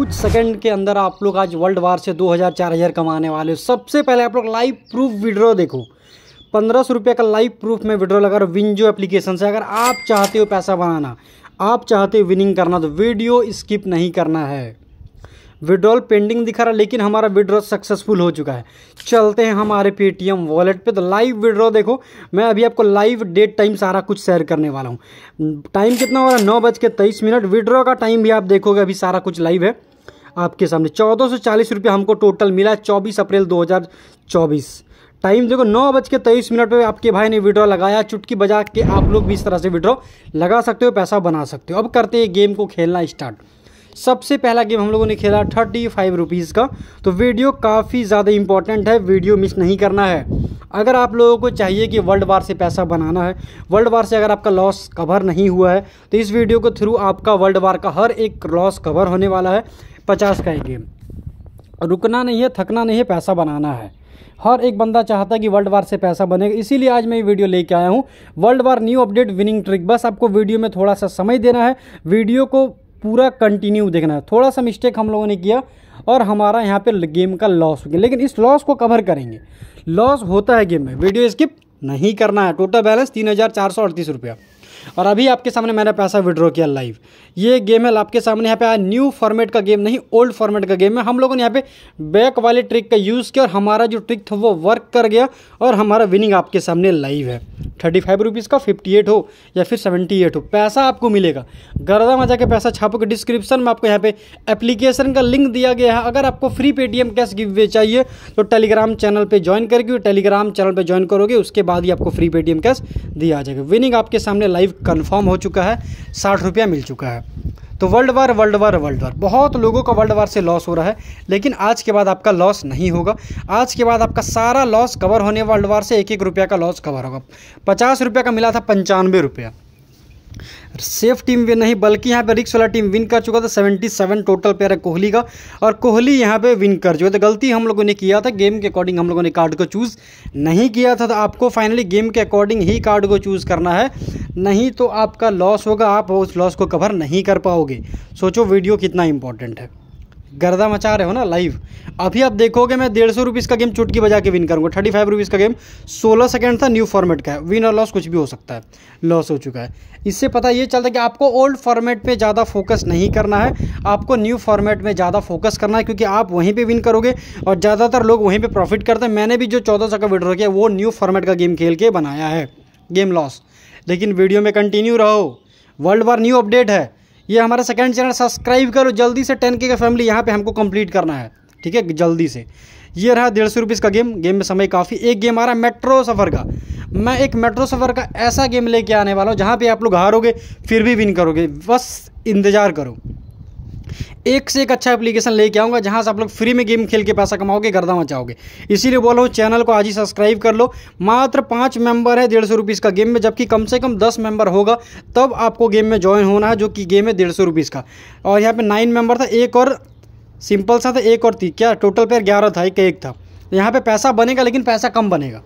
कुछ सेकंड के अंदर आप लोग आज वर्ल्ड वार से 2000 4000 कमाने वाले हो सबसे पहले आप लोग लाइव प्रूफ विड्रॉ देखो पंद्रह सौ रुपये का लाइव प्रूफ में विड्रॉ लगा विंजो एप्लीकेशन से अगर आप चाहते हो पैसा बनाना आप चाहते हो विनिंग करना तो वीडियो स्किप नहीं करना है विड्रॉल पेंडिंग दिखा रहा लेकिन हमारा विड्रॉ सक्सेसफुल हो चुका है चलते हैं हमारे पेटीएम वॉलेट पे तो लाइव विड्रॉ देखो मैं अभी आपको लाइव डेट टाइम सारा कुछ शेयर करने वाला हूँ टाइम कितना हो रहा है नौ बज के तेईस मिनट विड्रॉ का टाइम भी आप देखोगे अभी सारा कुछ लाइव है आपके सामने चौदह सौ चालीस रुपये हमको टोटल मिला चौबीस अप्रैल दो हज़ार चौबीस टाइम देखो नौ बज के तेईस मिनट पर आपके भाई ने विड्रॉ लगाया चुटकी बजा के आप लोग भी इस तरह से विड्रॉ लगा सकते हो पैसा बना सकते हो अब करते हैं गेम को खेलना स्टार्ट सबसे पहला गेम हम लोगों ने खेला थर्टी फाइव रुपीज़ का तो वीडियो काफ़ी ज़्यादा इंपॉर्टेंट है वीडियो मिस नहीं करना है अगर आप लोगों को चाहिए कि वर्ल्ड वार से पैसा बनाना है वर्ल्ड वार से अगर आपका लॉस कवर नहीं हुआ है तो इस वीडियो के थ्रू आपका वर्ल्ड वार का हर एक लॉस कवर होने वाला है पचास का ही गेम रुकना नहीं है थकना नहीं है पैसा बनाना है हर एक बंदा चाहता है कि वर्ल्ड वार से पैसा बनेगा इसीलिए आज मैं ये वीडियो लेके आया हूँ world war new update winning trick बस आपको वीडियो में थोड़ा सा समय देना है वीडियो को पूरा कंटिन्यू देखना है थोड़ा सा मिस्टेक हम लोगों ने किया और हमारा यहाँ पर गेम का लॉस हो गया लेकिन इस लॉस को कवर करेंगे लॉस होता है गेम में वीडियो स्किप नहीं करना है टोटल बैलेंस तीन हज़ार चार सौ अड़तीस रुपया और अभी आपके सामने मैंने पैसा विड्रॉ किया लाइव ये गेम है आपके सामने यहाँ पे आया न्यू फॉर्मेट का गेम नहीं ओल्ड फॉर्मेट का गेम है हम लोगों ने यहाँ पे बैक वाले ट्रिक का यूज़ किया और हमारा जो ट्रिक था वो वर्क कर गया और हमारा विनिंग आपके सामने लाइव है थर्टी फाइव रुपीज़ का फिफ्टी एट हो या फिर सेवेंटी एट हो पैसा आपको मिलेगा गर्दा में जाके पैसा छापो के डिस्क्रिप्शन में आपको यहाँ पे एप्लीकेशन का लिंक दिया गया है अगर आपको फ्री पेटीएम कैश वे चाहिए तो टेलीग्राम चैनल पर ज्वाइन करके टेलीग्राम चैनल पर ज्वाइन करोगे उसके बाद ही आपको फ्री पेटीएम कैश दिया जाएगा विनिंग आपके सामने लाइव कन्फर्म हो चुका है साठ रुपया मिल चुका है तो world war world war world war बहुत लोगों का वर्ल्ड वार से लॉस हो रहा है लेकिन आज के बाद आपका लॉस नहीं होगा आज के बाद आपका सारा लॉस कवर होने वर्ल्ड वार से एक एक रुपया का लॉस कवर होगा पचास रुपया का मिला था पंचानवे रुपया सेफ टीम भी नहीं बल्कि यहाँ पे रिक्स वाला टीम विन कर चुका था 77 टोटल पेयर है कोहली का और कोहली यहाँ पे विन कर चुका था तो गलती हम लोगों ने किया था गेम के अकॉर्डिंग हम लोगों ने कार्ड को चूज़ नहीं किया था तो आपको फाइनली गेम के अकॉर्डिंग ही कार्ड को चूज़ करना है नहीं तो आपका लॉस होगा आप उस लॉस को कवर नहीं कर पाओगे सोचो वीडियो कितना इंपॉर्टेंट है गर्दा मचा रहे हो ना लाइव अभी आप देखोगे मैं डेढ़ सौ रुपीज़ का गेम चुटकी बजा के विन करूँगा थर्टी फाइव रुपीज़ का गेम सोलह सेकेंड था न्यू फॉर्मेट का है विन और लॉस कुछ भी हो सकता है लॉस हो चुका है इससे पता ये चलता है कि आपको ओल्ड फॉर्मेट पे ज़्यादा फोकस नहीं करना है आपको न्यू फॉर्मेट में ज़्यादा फोकस करना है क्योंकि आप वहीं पर विन करोगे और ज़्यादातर लोग वहीं पर प्रॉफिट करते हैं मैंने भी जो चौदह सौ का विड्रॉ किया वो न्यू फॉर्मेट का गेम खेल के बनाया है गेम लॉस लेकिन वीडियो में कंटिन्यू रहो वर्ल्ड वार न्यू अपडेट है ये हमारा सेकेंड चैनल सब्सक्राइब करो जल्दी से टेन के का फैमिली यहाँ पे हमको कंप्लीट करना है ठीक है जल्दी से ये रहा डेढ़ सौ का गेम गेम में समय काफ़ी एक गेम आ रहा है मेट्रो सफ़र का मैं एक मेट्रो सफ़र का ऐसा गेम लेके आने वाला हूँ जहाँ पर आप लोग हारोगे फिर भी विन करोगे बस इंतज़ार करो एक से एक अच्छा एप्लीकेशन लेके आऊँगा जहाँ से आप लोग फ्री में गेम खेल के पैसा कमाओगे गर्दा मचाओगे इसीलिए बोल रहा हूँ चैनल को आज ही सब्सक्राइब कर लो मात्र पाँच मेंबर है डेढ़ सौ का गेम में जबकि कम से कम दस मेंबर होगा तब आपको गेम में ज्वाइन होना है जो कि गेम है डेढ़ सौ का और यहाँ पर नाइन मेंबर था एक और सिंपल सा था एक और थी क्या टोटल पेयर ग्यारह था एक एक था यहाँ पर पैसा बनेगा लेकिन पैसा कम बनेगा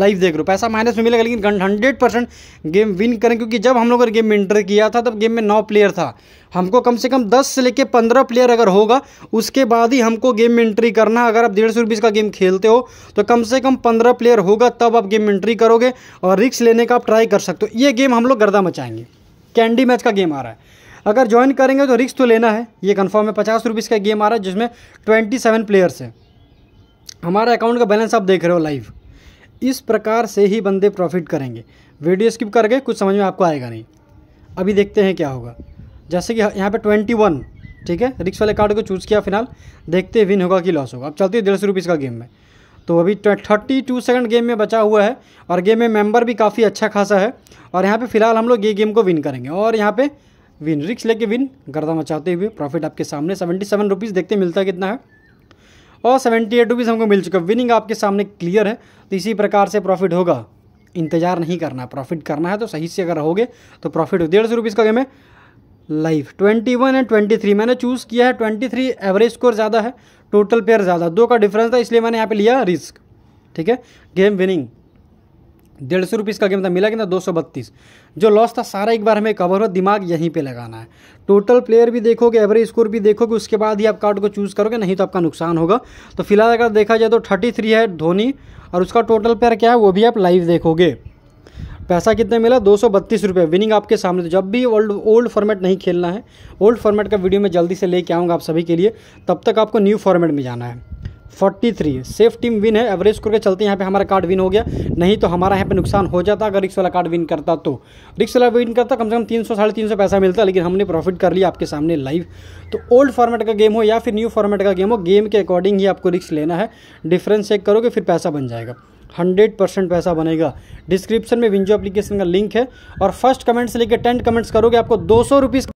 लाइव देख रहे हो पैसा माइनस में मिलेगा लेकिन हंड्रेड परसेंट गेम विन करें क्योंकि जब हम लोग अगर गेम में इंटर किया था तब गेम में नौ प्लेयर था हमको कम से कम दस से लेकर पंद्रह प्लेयर अगर होगा उसके बाद ही हमको गेम में एंट्री करना अगर आप डेढ़ सौ रुपीज़ का गेम खेलते हो तो कम से कम पंद्रह प्लेयर होगा तब आप गेम में एंट्री करोगे और रिक्स लेने का आप ट्राई कर सकते हो ये गेम हम लोग गर्दा मचाएंगे कैंडी मैच का गेम आ रहा है अगर ज्वाइन करेंगे तो रिक्स तो लेना है ये कन्फर्म है पचास रुपीज़ का गेम आ रहा है जिसमें ट्वेंटी सेवन प्लेयर्स हैं हमारे अकाउंट का बैलेंस आप देख रहे हो लाइव इस प्रकार से ही बंदे प्रॉफिट करेंगे वीडियो स्किप करके कुछ समझ में आपको आएगा नहीं अभी देखते हैं क्या होगा जैसे कि यहाँ पे ट्वेंटी वन ठीक है रिक्स वाले कार्ड को चूज़ किया फिलहाल देखते विन होगा कि लॉस होगा अब चलते डेढ़ सौ रुपीज़ का गेम में तो अभी थर्टी टू सेकेंड गेम में बचा हुआ है और गेम में मेंबर भी काफ़ी अच्छा खासा है और यहाँ पे फिलहाल हम लोग ये गेम को विन करेंगे और यहाँ पे विन रिक्स लेके विन गर्दा मचाते हुए प्रॉफिट आपके सामने सेवेंटी सेवन रुपीज़ देखते मिलता कितना है और सेवेंटी एट रुपीज़ हमको मिल चुका है विनिंग आपके सामने क्लियर है तो इसी प्रकार से प्रॉफिट होगा इंतज़ार नहीं करना प्रॉफिट करना है तो सही से अगर रहोगे तो प्रॉफिट हो डेढ़ सौ रुपीज़ का गेम है life twenty one and twenty three मैंने चूज़ किया है ट्वेंटी थ्री एवरेज स्कोर ज़्यादा है टोटल पेयर ज़्यादा दो का डिफरेंस था इसलिए मैंने यहाँ पे लिया रिस्क ठीक है गेम विनिंग डेढ़ सौ रुपीज़ का गेम था मिला कितना दो सौ बत्तीस जो लॉस था सारा एक बार हमें कवर हो दिमाग यहीं पे लगाना है टोटल प्लेयर भी देखोगे एवरेज स्कोर भी देखोगे उसके बाद ही आप कार्ड को चूज़ करोगे नहीं तो आपका नुकसान होगा तो फिलहाल अगर देखा जाए तो थर्टी थ्री है धोनी और उसका टोटल प्लेयर क्या है वो भी आप लाइव देखोगे पैसा कितने मिला दो सौ बत्तीस रुपये विनिंग आपके सामने तो जब भी ओल्ड ओल्ड फॉर्मेट नहीं खेलना है ओल्ड फॉर्मेट का वीडियो मैं जल्दी से लेके आऊँगा आप सभी के लिए तब तक आपको न्यू फॉर्मेट में जाना है forty three safe team win है एवरेज स्कोर के चलते यहाँ पे हमारा कार्ड विन हो गया नहीं तो हमारा यहाँ पे नुकसान हो जाता अगर रिक्स वाला कार्ड विन करता तो रिक्स वाला विन करता कम से कम तीन सौ साढ़े तीन सौ पैसा मिलता लेकिन हमने प्रॉफिट कर लिया आपके सामने लाइव तो ओल्ड फॉर्मेट का गेम हो या फिर न्यू फॉर्मेट का गेम हो गेम के अकॉर्डिंग ही आपको रिक्स लेना है डिफरेंस चेक करोगे फिर पैसा बन जाएगा हंड्रेड परसेंट पैसा बनेगा डिस्क्रिप्शन में विंजो एप्लीकेशन का लिंक है और फर्स्ट कमेंट से लेकर टेन कमेंट्स करोगे आपको दो सौ रुपीज़